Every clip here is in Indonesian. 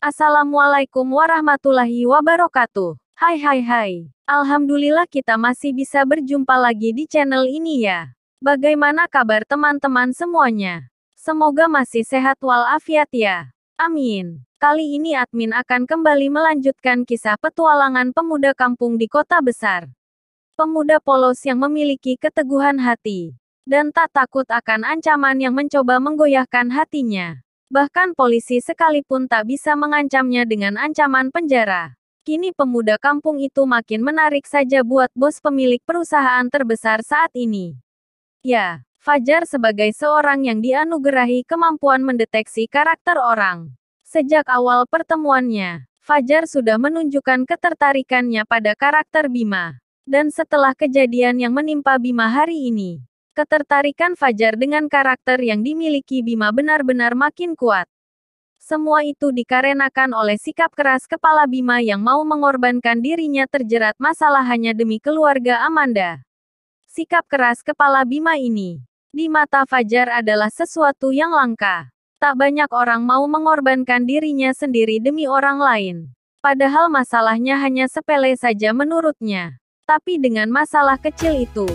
Assalamualaikum warahmatullahi wabarakatuh. Hai hai hai. Alhamdulillah kita masih bisa berjumpa lagi di channel ini ya. Bagaimana kabar teman-teman semuanya? Semoga masih sehat walafiat ya. Amin. Kali ini admin akan kembali melanjutkan kisah petualangan pemuda kampung di kota besar. Pemuda polos yang memiliki keteguhan hati dan tak takut akan ancaman yang mencoba menggoyahkan hatinya. Bahkan polisi sekalipun tak bisa mengancamnya dengan ancaman penjara. Kini pemuda kampung itu makin menarik saja buat bos pemilik perusahaan terbesar saat ini. Ya, Fajar sebagai seorang yang dianugerahi kemampuan mendeteksi karakter orang. Sejak awal pertemuannya, Fajar sudah menunjukkan ketertarikannya pada karakter Bima. Dan setelah kejadian yang menimpa Bima hari ini, ketertarikan Fajar dengan karakter yang dimiliki Bima benar-benar makin kuat. Semua itu dikarenakan oleh sikap keras kepala Bima yang mau mengorbankan dirinya terjerat masalah hanya demi keluarga Amanda. Sikap keras kepala Bima ini di mata Fajar adalah sesuatu yang langka. Tak banyak orang mau mengorbankan dirinya sendiri demi orang lain. Padahal masalahnya hanya sepele saja menurutnya. Tapi dengan masalah kecil itu,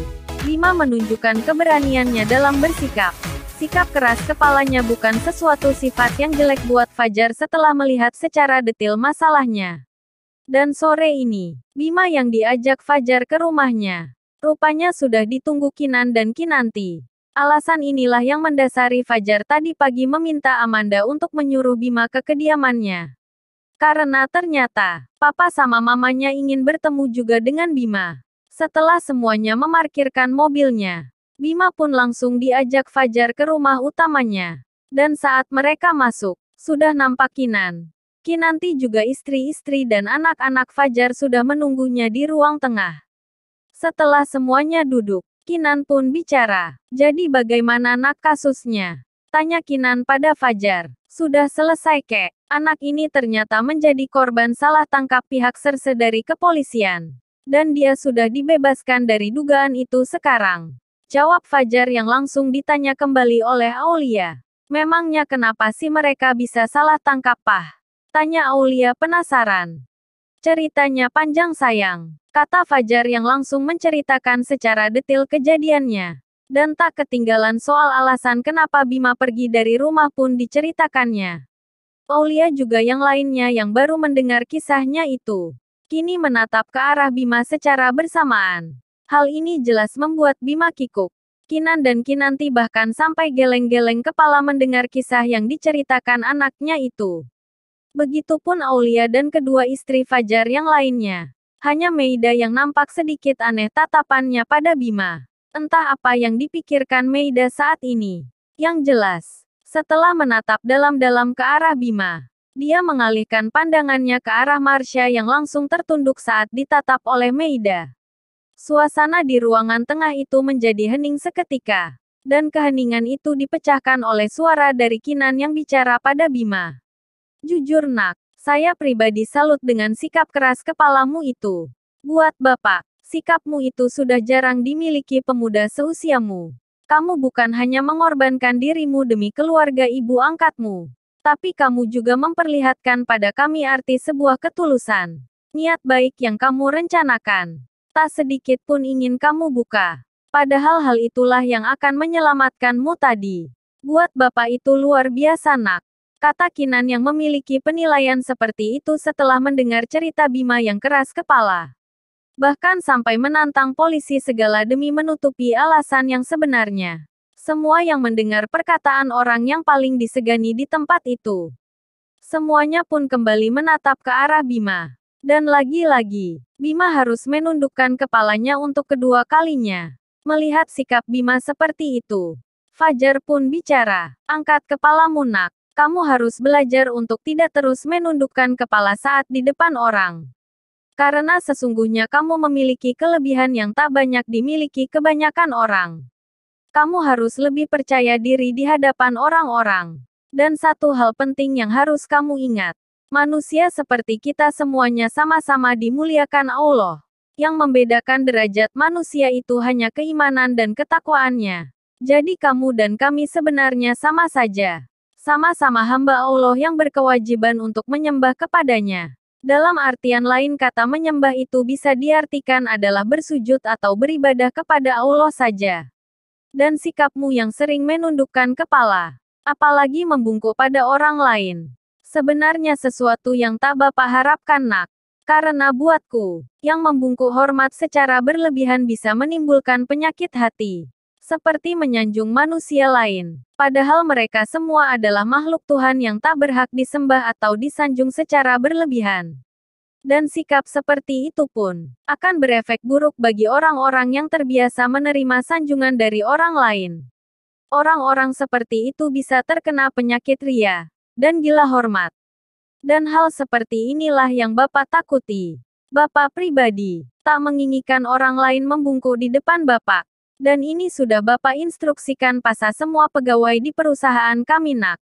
Bima menunjukkan keberaniannya dalam bersikap. Sikap keras kepalanya bukan sesuatu sifat yang jelek buat Fajar setelah melihat secara detail masalahnya. Dan sore ini, Bima yang diajak Fajar ke rumahnya. Rupanya sudah ditunggu Kinan dan Kinanti. Alasan inilah yang mendasari Fajar tadi pagi meminta Amanda untuk menyuruh Bima ke kediamannya. Karena ternyata, papa sama mamanya ingin bertemu juga dengan Bima. Setelah semuanya memarkirkan mobilnya, Bima pun langsung diajak Fajar ke rumah utamanya. Dan saat mereka masuk, sudah nampak Kinan. Kinanti juga istri-istri dan anak-anak Fajar sudah menunggunya di ruang tengah. Setelah semuanya duduk, Kinan pun bicara. Jadi bagaimana nak kasusnya? Tanya Kinan pada Fajar. Sudah selesai kek. Anak ini ternyata menjadi korban salah tangkap pihak serse dari kepolisian. Dan dia sudah dibebaskan dari dugaan itu sekarang. Jawab Fajar yang langsung ditanya kembali oleh Aulia. Memangnya kenapa sih mereka bisa salah tangkap pah? Tanya Aulia penasaran. Ceritanya panjang sayang kata Fajar yang langsung menceritakan secara detail kejadiannya. Dan tak ketinggalan soal alasan kenapa Bima pergi dari rumah pun diceritakannya. Aulia juga yang lainnya yang baru mendengar kisahnya itu. Kini menatap ke arah Bima secara bersamaan. Hal ini jelas membuat Bima kikuk. Kinan dan Kinanti bahkan sampai geleng-geleng kepala mendengar kisah yang diceritakan anaknya itu. Begitupun Aulia dan kedua istri Fajar yang lainnya. Hanya Meida yang nampak sedikit aneh tatapannya pada Bima. Entah apa yang dipikirkan Meida saat ini. Yang jelas, setelah menatap dalam-dalam ke arah Bima, dia mengalihkan pandangannya ke arah Marsha yang langsung tertunduk saat ditatap oleh Meida. Suasana di ruangan tengah itu menjadi hening seketika, dan keheningan itu dipecahkan oleh suara dari Kinan yang bicara pada Bima. Jujur nak, saya pribadi salut dengan sikap keras kepalamu itu. Buat bapak, sikapmu itu sudah jarang dimiliki pemuda seusiamu. Kamu bukan hanya mengorbankan dirimu demi keluarga ibu angkatmu, tapi kamu juga memperlihatkan pada kami arti sebuah ketulusan. Niat baik yang kamu rencanakan, tak sedikit pun ingin kamu buka. Padahal hal itulah yang akan menyelamatkanmu tadi. Buat bapak itu luar biasa nak. Kata Kinan yang memiliki penilaian seperti itu setelah mendengar cerita Bima yang keras kepala. Bahkan sampai menantang polisi segala demi menutupi alasan yang sebenarnya. Semua yang mendengar perkataan orang yang paling disegani di tempat itu. Semuanya pun kembali menatap ke arah Bima. Dan lagi-lagi, Bima harus menundukkan kepalanya untuk kedua kalinya. Melihat sikap Bima seperti itu, Fajar pun bicara, angkat kepala Munak kamu harus belajar untuk tidak terus menundukkan kepala saat di depan orang. Karena sesungguhnya kamu memiliki kelebihan yang tak banyak dimiliki kebanyakan orang. Kamu harus lebih percaya diri di hadapan orang-orang. Dan satu hal penting yang harus kamu ingat. Manusia seperti kita semuanya sama-sama dimuliakan Allah. Yang membedakan derajat manusia itu hanya keimanan dan ketakwaannya. Jadi kamu dan kami sebenarnya sama saja sama-sama hamba Allah yang berkewajiban untuk menyembah kepadanya. Dalam artian lain kata menyembah itu bisa diartikan adalah bersujud atau beribadah kepada Allah saja. Dan sikapmu yang sering menundukkan kepala, apalagi membungkuk pada orang lain. Sebenarnya sesuatu yang tak Bapak harapkan nak. Karena buatku, yang membungkuk hormat secara berlebihan bisa menimbulkan penyakit hati seperti menyanjung manusia lain. Padahal mereka semua adalah makhluk Tuhan yang tak berhak disembah atau disanjung secara berlebihan. Dan sikap seperti itu pun akan berefek buruk bagi orang-orang yang terbiasa menerima sanjungan dari orang lain. Orang-orang seperti itu bisa terkena penyakit ria dan gila hormat. Dan hal seperti inilah yang Bapak takuti. Bapak pribadi tak menginginkan orang lain membungkuk di depan Bapak. Dan ini sudah Bapak instruksikan pasal semua pegawai di perusahaan kami nak.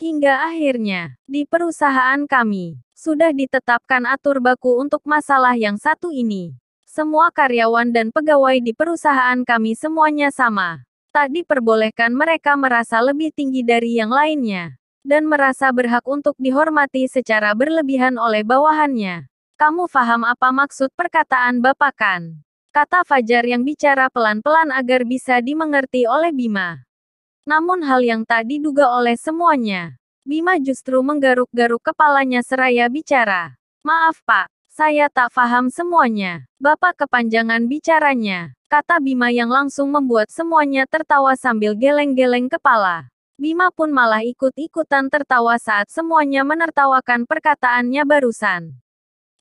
Hingga akhirnya, di perusahaan kami, sudah ditetapkan atur baku untuk masalah yang satu ini. Semua karyawan dan pegawai di perusahaan kami semuanya sama. Tak diperbolehkan mereka merasa lebih tinggi dari yang lainnya. Dan merasa berhak untuk dihormati secara berlebihan oleh bawahannya. Kamu faham apa maksud perkataan bapak kan? kata Fajar yang bicara pelan-pelan agar bisa dimengerti oleh Bima. Namun hal yang tak diduga oleh semuanya. Bima justru menggaruk-garuk kepalanya seraya bicara. Maaf pak, saya tak paham semuanya. Bapak kepanjangan bicaranya, kata Bima yang langsung membuat semuanya tertawa sambil geleng-geleng kepala. Bima pun malah ikut-ikutan tertawa saat semuanya menertawakan perkataannya barusan.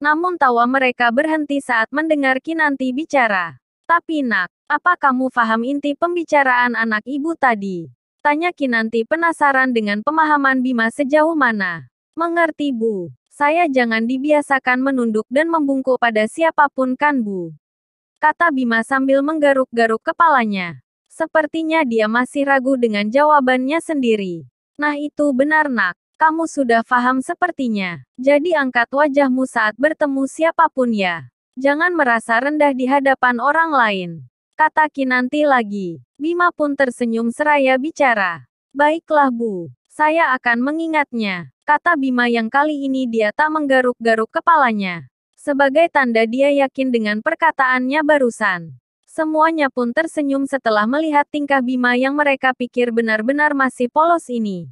Namun tawa mereka berhenti saat mendengar Kinanti bicara. Tapi nak, apa kamu faham inti pembicaraan anak ibu tadi? Tanya Kinanti penasaran dengan pemahaman Bima sejauh mana. Mengerti bu, saya jangan dibiasakan menunduk dan membungkuk pada siapapun kan bu. Kata Bima sambil menggaruk-garuk kepalanya. Sepertinya dia masih ragu dengan jawabannya sendiri. Nah itu benar nak, kamu sudah paham sepertinya. Jadi angkat wajahmu saat bertemu siapapun ya. Jangan merasa rendah di hadapan orang lain. Kata Kinanti lagi. Bima pun tersenyum seraya bicara. Baiklah Bu, saya akan mengingatnya. Kata Bima yang kali ini dia tak menggaruk-garuk kepalanya. Sebagai tanda dia yakin dengan perkataannya barusan. Semuanya pun tersenyum setelah melihat tingkah Bima yang mereka pikir benar-benar masih polos ini.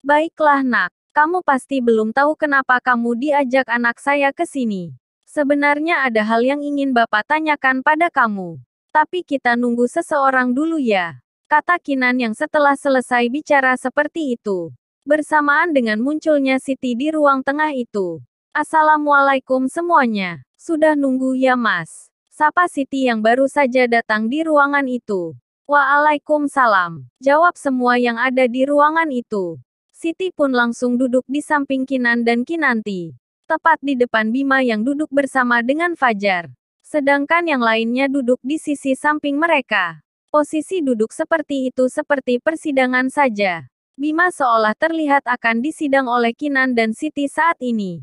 Baiklah nak, kamu pasti belum tahu kenapa kamu diajak anak saya ke sini. Sebenarnya ada hal yang ingin Bapak tanyakan pada kamu. Tapi kita nunggu seseorang dulu ya. Kata Kinan yang setelah selesai bicara seperti itu. Bersamaan dengan munculnya Siti di ruang tengah itu. Assalamualaikum semuanya. Sudah nunggu ya mas? Sapa Siti yang baru saja datang di ruangan itu. Waalaikumsalam. Jawab semua yang ada di ruangan itu. Siti pun langsung duduk di samping Kinan dan Kinanti. Tepat di depan Bima yang duduk bersama dengan Fajar. Sedangkan yang lainnya duduk di sisi samping mereka. Posisi duduk seperti itu seperti persidangan saja. Bima seolah terlihat akan disidang oleh Kinan dan Siti saat ini.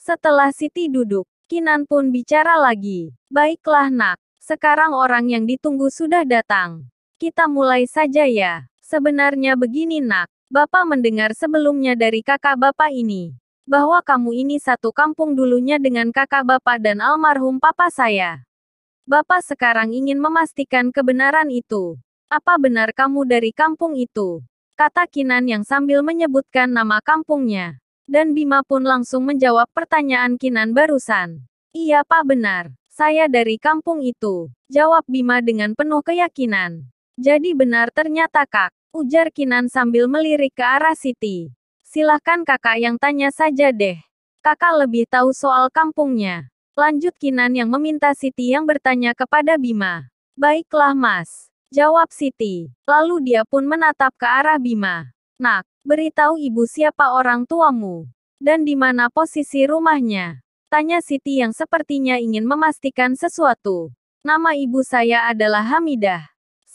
Setelah Siti duduk, Kinan pun bicara lagi. Baiklah nak, sekarang orang yang ditunggu sudah datang. Kita mulai saja ya. Sebenarnya begini nak, Bapak mendengar sebelumnya dari kakak bapak ini bahwa kamu ini satu kampung dulunya dengan kakak bapak dan almarhum papa saya. Bapak sekarang ingin memastikan kebenaran itu. Apa benar kamu dari kampung itu? Kata Kinan yang sambil menyebutkan nama kampungnya. Dan Bima pun langsung menjawab pertanyaan Kinan barusan. Iya pak benar, saya dari kampung itu. Jawab Bima dengan penuh keyakinan. Jadi benar ternyata kak. Ujar Kinan sambil melirik ke arah Siti. Silahkan kakak yang tanya saja deh. Kakak lebih tahu soal kampungnya. Lanjut Kinan yang meminta Siti yang bertanya kepada Bima. Baiklah mas. Jawab Siti. Lalu dia pun menatap ke arah Bima. Nak, beritahu ibu siapa orang tuamu. Dan di mana posisi rumahnya. Tanya Siti yang sepertinya ingin memastikan sesuatu. Nama ibu saya adalah Hamidah.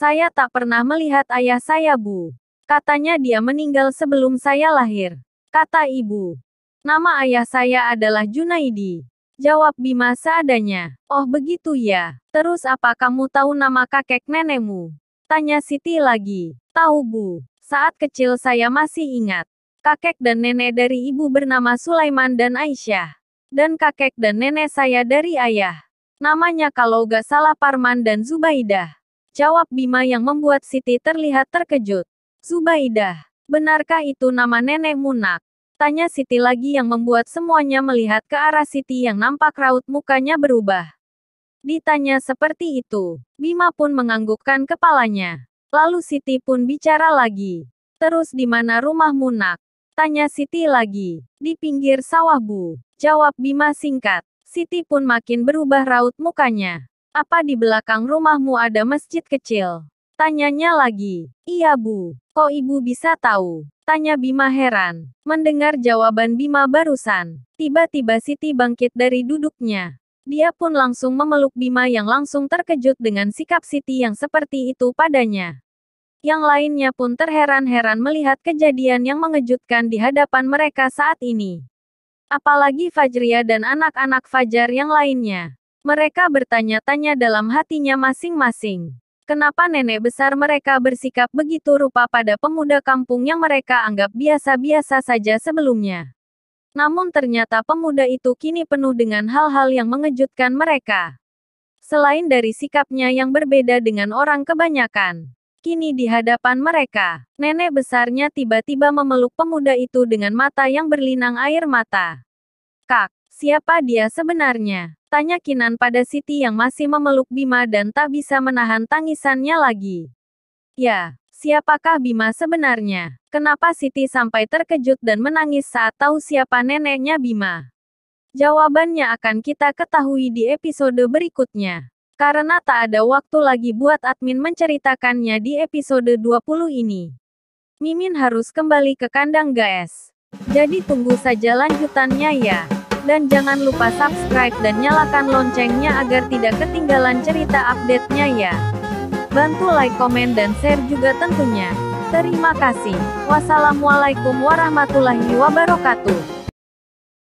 Saya tak pernah melihat ayah saya, Bu. Katanya dia meninggal sebelum saya lahir. Kata ibu. Nama ayah saya adalah Junaidi. Jawab Bima seadanya. Oh begitu ya. Terus apa kamu tahu nama kakek nenekmu? Tanya Siti lagi. Tahu Bu. Saat kecil saya masih ingat. Kakek dan nenek dari ibu bernama Sulaiman dan Aisyah. Dan kakek dan nenek saya dari ayah. Namanya kalau gak salah Parman dan Zubaidah. Jawab Bima yang membuat Siti terlihat terkejut. Zubaidah, benarkah itu nama nenek Munak? Tanya Siti lagi yang membuat semuanya melihat ke arah Siti yang nampak raut mukanya berubah. Ditanya seperti itu, Bima pun menganggukkan kepalanya. Lalu Siti pun bicara lagi. Terus di mana rumah Munak? Tanya Siti lagi. Di pinggir sawah Bu. Jawab Bima singkat. Siti pun makin berubah raut mukanya. Apa di belakang rumahmu ada masjid kecil? Tanyanya lagi. Iya bu, kok ibu bisa tahu? Tanya Bima heran. Mendengar jawaban Bima barusan, tiba-tiba Siti bangkit dari duduknya. Dia pun langsung memeluk Bima yang langsung terkejut dengan sikap Siti yang seperti itu padanya. Yang lainnya pun terheran-heran melihat kejadian yang mengejutkan di hadapan mereka saat ini. Apalagi Fajria dan anak-anak Fajar yang lainnya. Mereka bertanya-tanya dalam hatinya masing-masing. Kenapa nenek besar mereka bersikap begitu rupa pada pemuda kampung yang mereka anggap biasa-biasa saja sebelumnya? Namun ternyata pemuda itu kini penuh dengan hal-hal yang mengejutkan mereka. Selain dari sikapnya yang berbeda dengan orang kebanyakan, kini di hadapan mereka, nenek besarnya tiba-tiba memeluk pemuda itu dengan mata yang berlinang air mata. "Kak, siapa dia sebenarnya?" Tanya Kinan pada Siti yang masih memeluk Bima dan tak bisa menahan tangisannya lagi. Ya, siapakah Bima sebenarnya? Kenapa Siti sampai terkejut dan menangis saat tahu siapa neneknya Bima? Jawabannya akan kita ketahui di episode berikutnya. Karena tak ada waktu lagi buat admin menceritakannya di episode 20 ini. Mimin harus kembali ke kandang guys. Jadi tunggu saja lanjutannya ya dan jangan lupa subscribe dan nyalakan loncengnya agar tidak ketinggalan cerita update-nya ya. Bantu like, komen, dan share juga tentunya. Terima kasih. Wassalamualaikum warahmatullahi wabarakatuh.